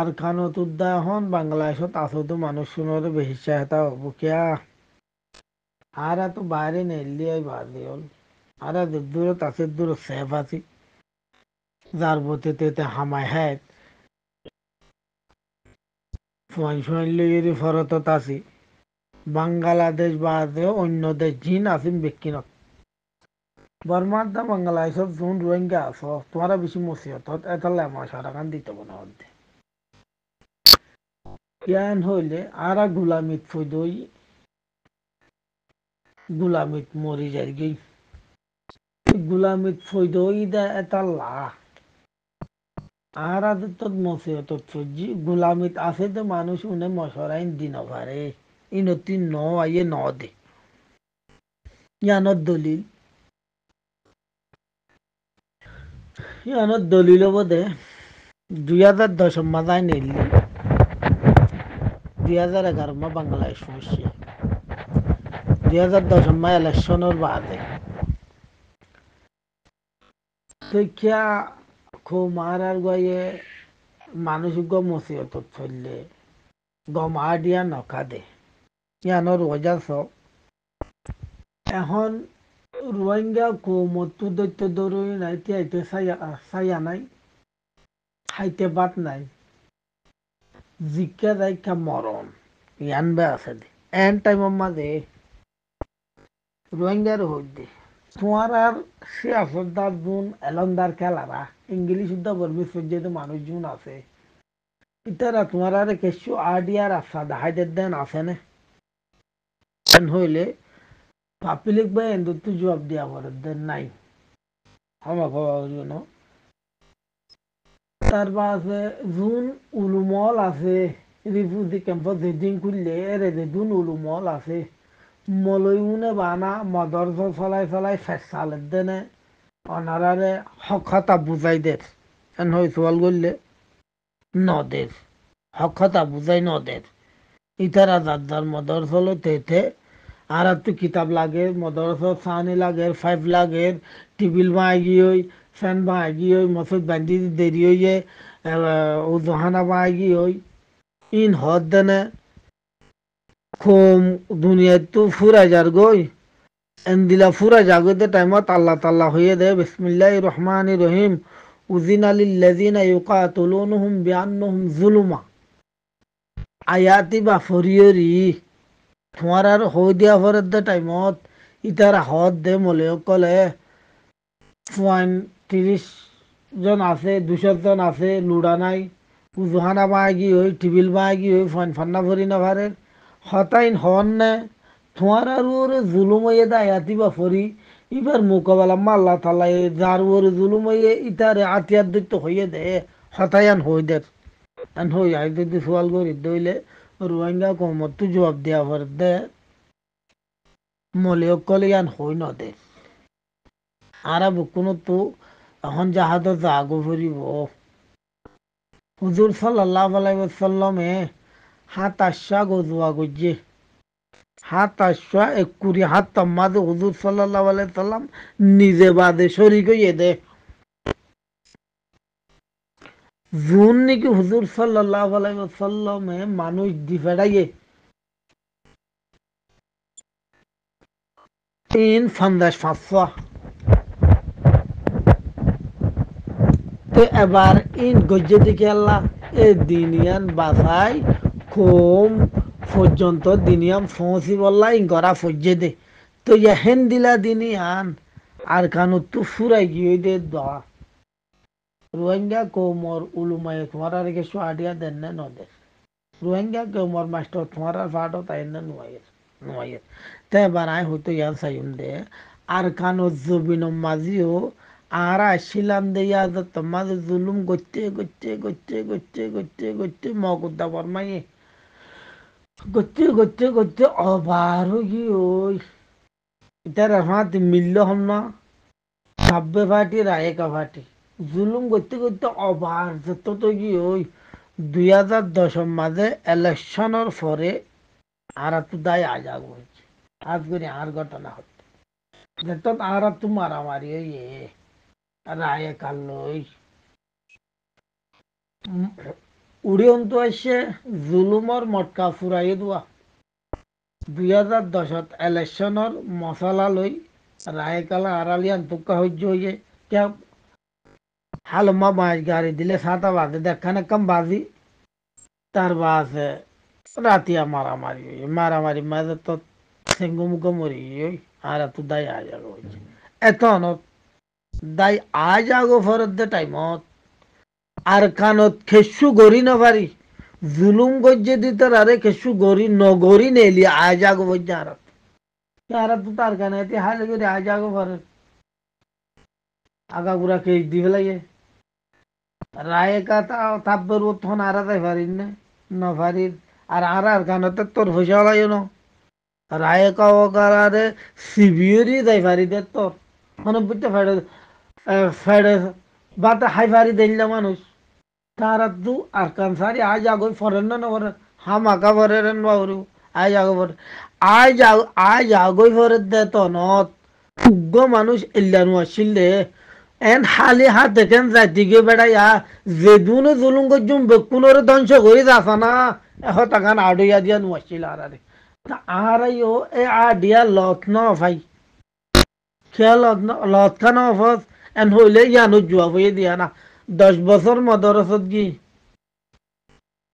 আরকানত উদ্দাহন বাংলাদেশত আসতো মানুষ শুনোর বেশি চাহতা বুকিয়া আর এত বাইরে নেই আই হল দূর দূর দূর সেফ আছি যার বতে তেতে হামায় হ্যাঁ আছি বাংলাদেশ বাদে অন্য দেশ জিন আছিম বিকিনত বর্মার দা বাংলাদেশত যোন রোহিঙ্গা আছ তোমারা বেশি মুসিবত এটালে আমার সারা দিতে মনে হচ্ছে জ্ঞান হইলে আর গুলামিত ফুদই গুলামিত মরি যায় গেই গুলামিত ফুদই দা এটা লাহ আর তত মসে তত ফুজি গুলামিত আছে তো মানুষ উনে মশরাইন দিন পারে তিন ন আইয়ে ন দে ইয়ানত দলিল ইয়ানত দলিল দে দুই হাজার দশম মাদায় নিলি দুই হাজার এগারো মা বাংলায় সমস্যা দুই হাজার দশ মা ইলেকশনের বাদে মানুষ মসিয়ত চললে গমা দিয়া দে ইয়ানোর এখন রোহিঙ্গা দৈত্য দৌড়ি নাই তিয়াইতে চাইয়া নাই খাইতে বাত নাই জিকা দাইকা মরণ ইয়ানবে আছে দে এন টাইম মাঝে রোহিঙ্গার হইতে তোমার আর সে আসদার জুন এলন্দার খেলারা ইংলিশ উদ্দা বলবি সূর্যের মানুষ জুন আছে ইতারা তোমার আর কিছু আডিয়ার আশা দাহাইদের দেন আছে না হইলে পাপিলিক বা এন্দুর তো জবাব দিয়া পরে দেন নাই আমার বাবা জন্য তারপর আছে জুন উলুমল আছে রিফিউজি ক্যাম্পত জেডিং খুললে এরে জুন উলুমল আছে মলৈ উনে বানা মদর্জ চলাই চলাই ফেসাল দেনে অনারারে হক্ষতা বুজাই দেৰ এন হই সওয়াল করলে নদের হক্ষতা বুঝাই নদের ইতারা যার যার মদর্স হলো তেতে আর একটু কিতাব লাগে মদর্স সানি লাগে ফাইভ লাগে টিবিল মাই গিয়ে ফেন বা আগি ওই মফিদ বান্ধি দেরি হইয়ে ও জহানা বা আগি ওই ইন হদ দেনে খুম দুনিয়ায় তো ফুরা যার গই এন্দিলা ফুরা জাগতে টাইমত আল্লাহ তাল্লাহ হয়ে দে বিসমিল্লাহ রহমান রহিম উজিন আলিল্লাজিনা ইউকাতুলুনহুম বিআন্নহুম জুলুমা আয়াতি বা ফরিয়রি তোমার আর হৈ দিয়া ফরদ টাইমত ইতারা হদ দে মলে কলে ফুয়াইন তিরিশ জন আছে দুশো জন আছে লুড়া নাই উজহানা মাগি হই টিবিল মাগি হই ফন ফান্না ভরি না ভারের হতাইন হন না থোয়ার আর ওরে জুলুম হয়ে দেয় আতিবা ফরি এবার মোকাবেলা মাল্লা তালা যার ওরে জুলুম হয়ে ইতারে আতিয়ার দৈত্য হইয়ে দে হতায়ান হই দে আন হই আই যদি সোয়াল করি দইলে রোহিঙ্গা কমত তো জবাব দেওয়া পারে দে মলিয়ক কলে আন হই ন দে আর কোনো তো এখন জাহাজত জাগো ফুরিব হুজুর সাল্লাহ আলাইসাল্লামে হাত আশা গজুয়া গজে হাত আশা এক কুড়ি হাত তাম্মাদে হুজুর সাল্লাহ আলাইসাল্লাম নিজে বাদে সরি গিয়ে দে জুন নাকি হুজুর সাল্লাহ আলাইসাল্লামে মানুষ দি ফেরাইয়ে তিন সন্দেশ ফাঁসা তো এবার ইন গজ্জে দিকে আল্লাহ এ দিনিয়ান বাসাই কম পর্যন্ত দিনিয়ান ফসি বললা ইন করা ফজ্জে দে তো ইয়াহেন দিলা দিনিয়ান আর কানু তু ফুরাই গিয়ে দে দা রোহিঙ্গা কোমর উলুমায় তোমার আর কিছু আডিয়া দেন না নদে রোহিঙ্গা কোমর মাস্টার তোমার আর ফাটো তাই না নোয়ের নোয়ের তাই এবার আয় হয়তো ইয়ান সাইম দে আর কানু জবিন মাঝিও আর আসিলাম দিয়া তোমাদের জুলুম করতে করতে করতে করতে করতে করতে মগদা বর্মাই করতে করতে করতে অবার হই ওই এটা হাত মিলল হম না সাব্বে ফাটি রায়েকা ফাটি জুলুম করতে করতে অবার যত তো কি ওই দুই হাজার দশের মাঝে ইলেকশনের পরে আর তো দায় আজাগ হয়েছে আজ করে আর ঘটনা হচ্ছে যেত আর তো মারামারি ইয়ে জুলুমর মটকা ফুরাই দোয়া দুই হাজার দশত মশলা লই আড়ালি সহ্য কে হালমা মাছ গাড়ি দিলে সাঁতা বাজে দেখানে কম বাজি তার বাস রাতিয়া মারামারি হই মারামারি মাঝে তো সিঙ্গুমুখ মরি আর তো দায় আয়া এত অনত দাই আজ আগো ফরত দে টাইমত আর কানত খেসু গড়ি নভারি জুলুম গজ্জে দিতে আরে খেসু গড়ি নগরি নেলি আজ আগো বজ্জা আরাত আরাত তো তার কানে এতে হালে গড়ি আজ আগো ফরত আগা গুড়া কেস দিবে লাগে রায়ে কাতা তাব্বের উত্থন আরাতাই ফারিন না নভারির আর আর আর কানতে তোর হইসা লাগে না রায়ে কাওয়াকার আরে সিবিউরি যাই ফারি দে তোর মানে বুঝতে ফাইডা ফেড়ে বাতে হাইফারি দিল্লা মানুষ তারা দু আর কানসারি আজ আগে ফরেন না ফরেন হাম আঁকা ফরেন বাবরু আজ আগে ফরে আজ আজ আগই ফরে দে তনত উগ্র মানুষ ইল্লানু দে এন হালি হাত দেখেন যাইতে গিয়ে বেড়াইয়া যেদুনে জুলুম করছুম বেকুনরে ধ্বংস করি যাসা না এহ গান আডিয়া দিয়া নুয়াছিল আর আরে তা আর ও এ আডিয়া লত ন ভাই খেয়াল লত খান অফস এন হইলে ইয়ানো জুয়া হয়ে দিয়া না দশ বছর মদরসত কি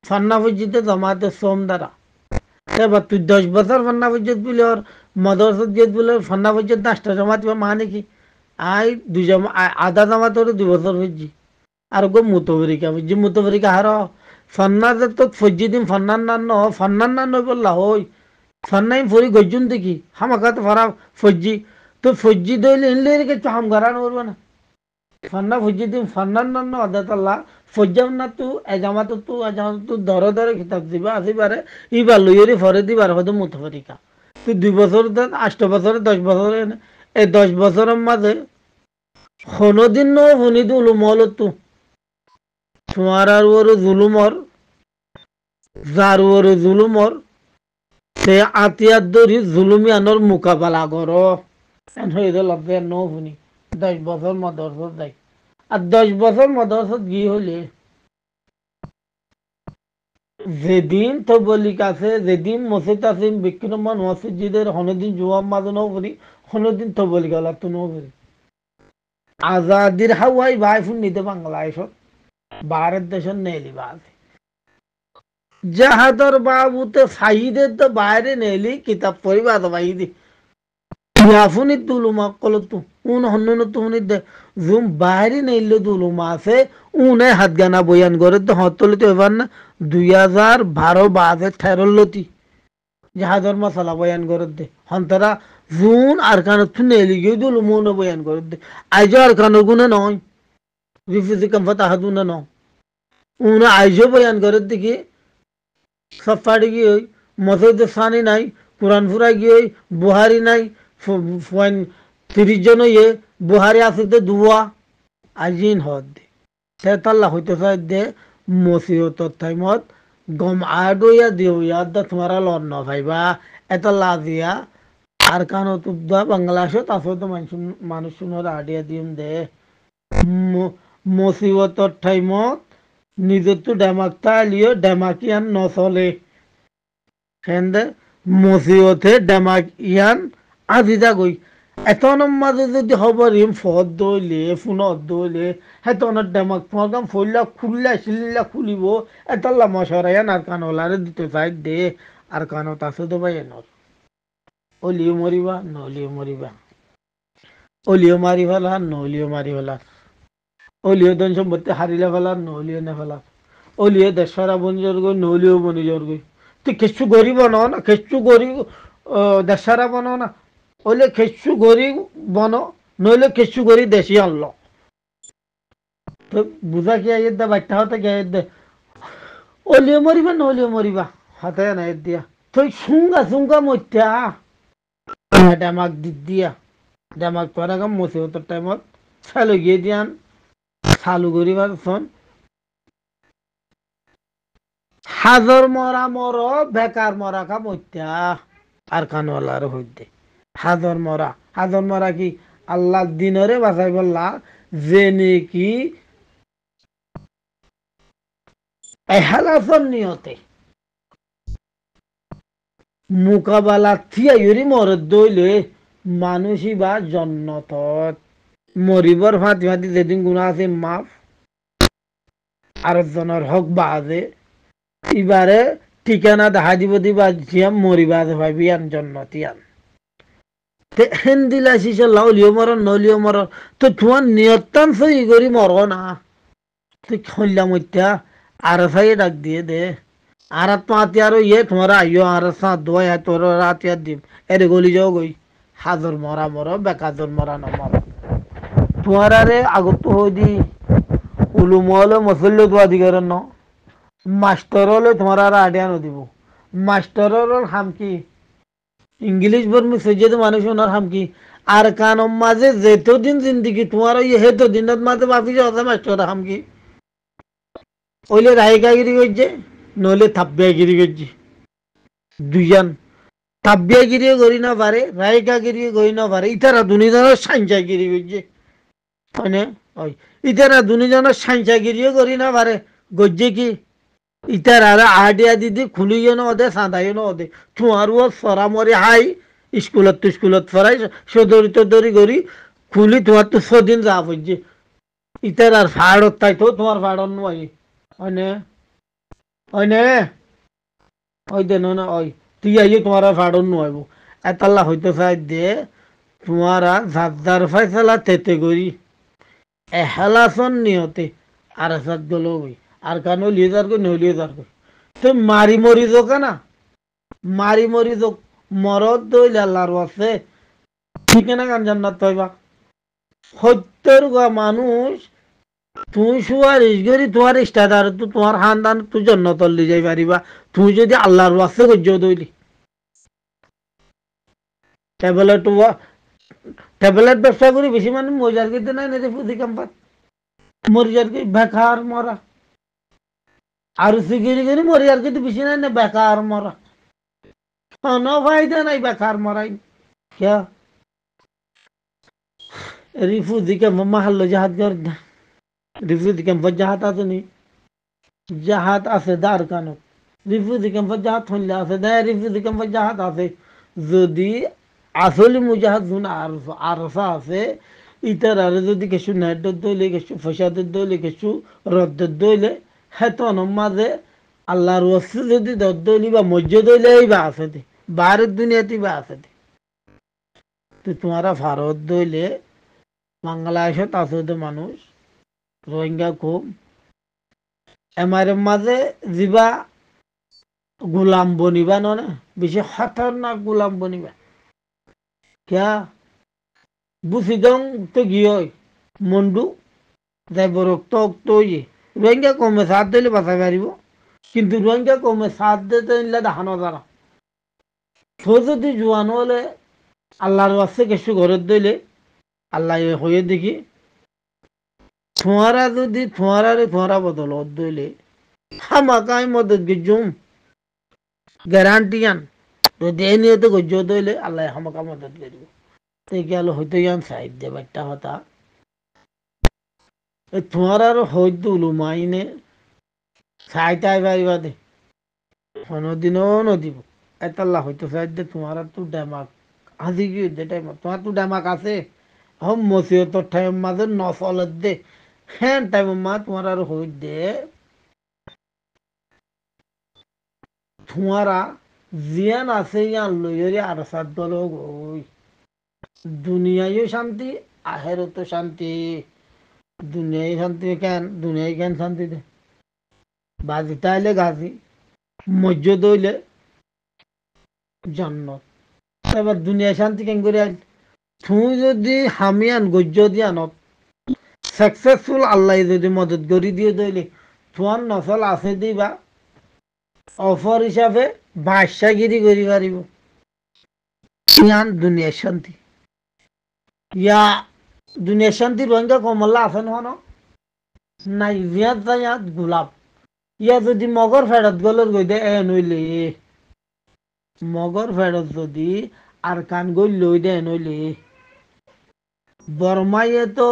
ফান্না বুঝিতে জমাতে সোম দ্বারা এবার তুই দশ বছর ফান্না পর্যন্ত বলে ওর মদরসত গিয়ে বলে ফান্না পর্যন্ত দশটা জমা দিবা মা মানে নাকি আই দুই আধা জমা তোর দু বছর হয়েছি আর গো মুতবরিকা বুঝছি মুতবরিকা হার ফান্না যে তোর ফজি দিন ফান্নার নান ন ফান্নার নান নই বললা হই ফান্নাই ফরি গজুন দেখি হামাকা তো ফরা ফজি তো ফজি দইলে ইনলে কিছু হামগারান করবো না ফান্না ফুজি দিন ফান্নার নান্ন এজামাত তু এজামাতু তু দর দর খিতাব দিবা আসিবারে ইবা লইয়েরি ফরে দিবার হয়তো মুথফরিকা তু দুই বছর দেন আষ্ট বছরে দশ বছরে এই দশ বছরের মাঝে কোনোদিন নো শুনি উলুম হলো তু তোমার আর ওর জুলুমর যার ওর জুলুমর সে আতিয়ার দরি জুলুমিয়ানোর মোকাবেলা করো হয়ে লব্ধ নো শুনি দশ বছর মদরসত যাই আর দশ বছর মদরসত গিয়ে হলে যেদিন তো তবলিক আছে যেদিন মসজিদ আছে বিক্রমান মসজিদের হনুদিন জুয়া মাদন করি হনুদিন তো হনদিন তবলিক আলাতুন করি আজাদির হাওয়াই ভাই ফোন নিতে বাংলা এসব ভারত দেশের নেলি আছে জাহাদর তো সাহিদের তো বাইরে নেলি কিতাব পড়িবা তো ভাই দি ইয়াফুনি তুলুমা কলো তুম উন হন্যন তুমনির জুম বাইরে নেইলে দুলুম আছে উনে হাত গানা বয়ান করে তো হতলি তো এবার না দুই হাজার বারো বাজে ঠেরলতি জাহাজর মশলা বয়ান করে দে হন্তরা জুন আর কান তুই নেলি গিয়ে দুলুম উনে বয়ান করে দে আইজ আর কানো গুনে নয় রিফিজি কমফত আহাদু না উনে আইজ বয়ান করে দেখি সব পাড়ি গিয়ে মসজিদ সানি নাই কোরআন ফুরা গিয়ে বুহারি নাই তিরিশ জন ইয়ে বুহারে আছে তে দুয়া আজিন হদ দে সে তাল্লা হইতে চাই দে মসিহত টাইমত গম আডো ইয়া দিও ইয়া দা তোমারা লন ন ভাইবা এতাল্লা দিয়া আর কানো তুবদা বাংলাদেশে তাসো তো মানুষ মানুষ শুনর আডিয়া দিম দে মসিবত টাইমত নিজের তো ডেমাক তালিও ডেমাকিয়ান নচলে সেন্দে মসিবতে ডেমাকিয়ান আজিদা গই এতনের মাঝে যদি হব হিম ফত দৌলে ফোনত দৌলে হেতনের ডেমাক প্রোগ্রাম ফইলা খুললা চিল্লা খুলিব এতাল্লা মশরায়ান আর কানলারে দিতে চাই দে আর কানত আছে তো ভাই এনর অলিও মরিবা নলিও মরিবা অলিও মারি ফেলার নলিও মারি ফেলার অলিও ধন সম্পত্তি হারিলে ফেলার নলিও না ফেলার অলিও দেশরা বনিজর গই নলিও বনিজর গই তুই কিছু গরিব না কিছু গরিব দেশরা বনো না হইলে খেসু গরি বন নইলে খেসু গরি দেশি আনল তো বুঝা কি আইয়ের দা বাচ্চা হতে কি আইয়ের দে অলিও মরিবা নলিও মরিবা হাতে না দিয়া তুই শুঙ্গা শুঙ্গা মইত্যা হ্যাঁ, ডামাক দি দিয়া ডামাক তোরা কাম মুসিবতর টাইমত চালু গিয়ে দিয়ান চালু করিবার শোন হাজর মরা মর বেকার মরা কাম মইত্যা আর কানওয়ালার হইতে হাজর মরা হাজর মরা কি আল্লাহ দিনরে বাসাই বললা যে নেকি এহালাফর নিয়তে মোকাবেলা থিয়াইরি মর দইলে মানুষই বা জন্নত মরিবর ফাঁতি ফাঁতি যেদিন গুণ আছে মাফ আর জনের হক বা আছে এবারে ঠিকানা দেখা দিব দিবা জিয়াম মরিবা আছে ভাবি আন জন্নতি আন তে হেন দিলা সিস লাউলিও মরণ নলিও মরণ তো তোমার নিয়তান সই করি মর না তুই খল্লাম ইত্যা আর ফাই ডাক দিয়ে দে আর আত্মহাতি আর ইয়ে তোমার আইও আর সাঁত দোয়াই তোর রাত ইয়ার দিম এর গলি যাও গই হাজর মরা মর বেকাজর মরা ন মর তোমার আরে আগত হই দি উলুমল মসল্য তো অধিকার ন মাস্টর হলে তোমার আর আডিয়া নদিব মাস্টর হাম কি ইংলিশ বর্মী সৈয়দ মানুষ ওনার হামকি আর কান মাঝে যেত দিন জিন্দিগি তোমার ওই ইয়ে হেত দিনত মাঝে বাপি যাওয়া মাস্টর হামকি ওইলে রায়কাগিরি করছে নইলে থাপ্পিয়াগিরি করছে দুইজন থাপ্পিয়াগিরিও করি না পারে রায়কাগিরিও করি না পারে ইতারা দুজনের সাইনচাগিরি করছে মানে ওই ইতারা দুজনের সাইনচাগিরিও করি না পারে গজ্জে কি আর আহাডিয়া দিদি খুলিয়ে নদে সাঁদাই চুয়ার ও সরা মরি হাই স্কুলত তো স্কুলত ফরাই সদরি তদরি গরি খুলি তোমার তো সদিন যা বুঝছি ইতার আর ফাড়ত তাই তো তোমার ফাড়ন নয় অনে অনে ওই দে না ওই তুই আইয়ে তোমার আর ফাড়ন নয় এতাল্লা হইতে চাই দে তোমার আর ফাই ফাইসালা তেতে গরি এহেলাসন নিহতে আর সাত গলো ওই আর কানো লিজার কই নিয়ে যার কই তো মারি মরি যোগ না মারি মরি যোগ মরদ দইল আল্লাহর আছে ঠিক না কান জান্নাত হইবা সত্যের গা মানুষ তুই শুয়ার ইসগরি তোমার ইষ্টাদার তো তোমার খানদান তুই জন্ম লি যাই পারিবা তুই যদি আল্লাহর ওয়াস্তে কজ্জ দইলি ট্যাবলেট ট্যাবলেট ব্যবসা করি বেশি মানে মজার কিন্তু নাই নাই পুঁজি কাম্পাত মরিজার কি বেকার মরা আরুসিগিরিগিরি মরি আর কিন্তু বেশি নাই না বেকার মরা কোনো ফায়দা নাই বেকার মরাই কে রিফু দিকে মম্মা হাল্লো জাহাত কর রিফু দিকে জাহাত আছে নি জাহাত আছে দার কানো রিফু দিকে জাহাত হইলে আছে দেয় রিফু দিকে জাহাত আছে যদি আসলে মুজাহাদ শুন আরসা আছে ইতার আর যদি কিছু নেটের দলে কিছু ফসাদের দলে কিছু রদ্দের দইলে হেতো নমাজে আল্লাহর ওয়াসে যদি দদ্দলি বা মসজিদ হইলে এই বা আছে বাইরের দুনিয়াতে বা আছে তো তোমারা ভারত দইলে বাংলাদেশত আছে তো মানুষ রোহিঙ্গা খুব এমার মাঝে যিবা গোলাম বনিবা ননে বেশি খতরনাক গোলাম বনিবা কিয়া বুসিদং তো গিয়ে মন্ডু যাই বরক্ত অক্ত ইয়ে রোহিঙ্গা কমে সাথ দিলে বাঁচাই পারিব কিন্তু রোহিঙ্গা কমে সাথ দিতে নিলে দেখানো যারা তো যদি জোয়ান হলে আল্লাহর আছে কিছু ঘরের দিলে আল্লাহ হয়ে দেখি ছোঁয়ারা যদি ছোঁয়ারারে ছোঁয়ারা বদল দইলে হামাকাই মদত গিজুম আন যদি এ নিয়ে তো গজ্জ দইলে আল্লাহ হামাকা মদত করিব তো গেল হয়তো ইয়ান সাহিত্য বাট্টা হতা তোমার আর হইদুলু মাইনে সাইতাই পারিবা বাদে কোনোদিনও নদীব এতাল্লা হইতো সাইড দে তোমার আর তো ডেমাক আজি কি দে টাইম তোমার তো ডেমাক আছে হম মসিও তোর টাইম মাঝে নসলত দে হ্যাঁ টাইম মা তোমার আর হই দে তোমারা জিয়ান আছে ইয়ান লইয়রি আর সাত দল দুনিয়ায়ও শান্তি আহেরও তো শান্তি দুনিয়ায় শান্তি কেন দুনিয়ায় কেন শান্তি দে বাজিতা হইলে গাজি মসজিদ দইলে জান্নাত এবার দুনিয়ায় শান্তি কেন করে আইল তুই যদি হামিয়ান গজ্য দিয়ে আনত সাকসেসফুল আল্লাহ যদি মদত করি দিয়ে দইলে তোমার নসল আছে দি বা অফর হিসাবে বাদশাগিরি করি পারিব ইয়ান দুনিয়ার শান্তি ইয়া দুনিয়া শান্তি রোহিঙ্গা কমল্লা আছে নহন নাই ইয়াত যায় ইয়াত গোলাপ ইয়া যদি মগর ফেরত গ'লে গই দে এ নইলে মগর ফেরত যদি আর কান গই লই দে নৈলে বর্মাইয়ে তো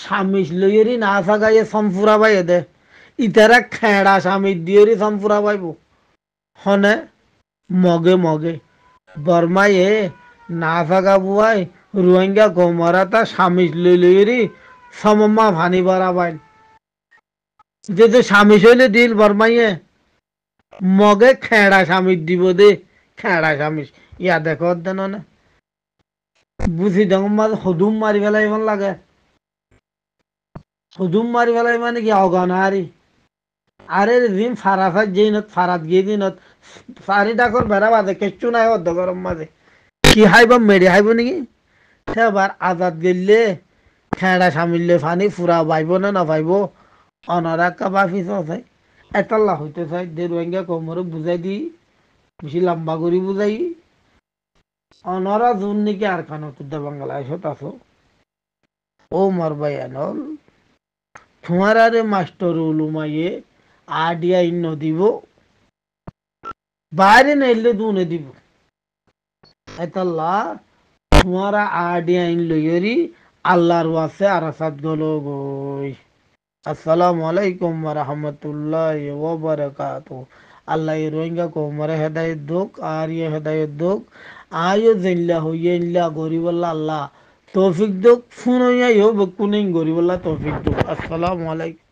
স্বামী লইয়েরই না সাগাইয়ে সম্পুরা পাই দে ইতারা খেড়া স্বামী দিয়েরই সম্পুরা পাইব হনে মগে মগে বর্মাইয়ে না সাগা বুয়াই রোহিঙ্গা গোমারাতা স্বামী লইলি সমম্মা ভানি বারাবাইন যেহেতু স্বামী হইলে দিল বরমাইয়ে মগে খেঁড়া স্বামী দিব দে খেঁড়া স্বামী ইয়া দেখো দেন না বুঝি দেখ মাঝে হদুম মারি ফেলাই ভাল লাগে হদুম মারি ফেলাই মানে কি অগনারি আরে দিন ফারা ফার যেই নত ফারাত গিয়ে দিন ফারি ডাকর বেড়া বাদে কেচু নাই অর্ধ গরম মাঝে কি হাইব মেরে হাইব নাকি সেবার আজাদ গেলে খেঁড়া সামিললে ফানি ফুরা পাইব না না পাইব অনরা কাবা ফিস আছে এটাল্লা হইতে চাই যে রোহিঙ্গা কোমরে বুঝাই দিই বেশি লম্বা করি বুঝাই অনারা জুন নাকি আর খানো তুদ্দা বাংলাদেশত আছো ও মর বায়ানল তোমার আরে মাস্টর উলুমাইয়ে আডিয়া ইন্ন দিব বাইরে নাইলে দুনে দিব এতাল্লা তোমারা আডি আইন লইয়রি আল্লাহর ওয়াসে আরাসাত গলো গই আসসালামু আলাইকুম ওয়া রাহমাতুল্লাহি ওয়া বারাকাতু আল্লাহ এই রোহিঙ্গা কোমরে হেদায়ত দোক আর ইয়ে হেদায়ত দোক আয়ো জিল্লা হইয়ে ইল্লা গরিবল্লা আল্লাহ তৌফিক দোক ফোন হইয়া ইহো বকুনিং গরিবল্লা তৌফিক দোক আসসালামু আলাইকুম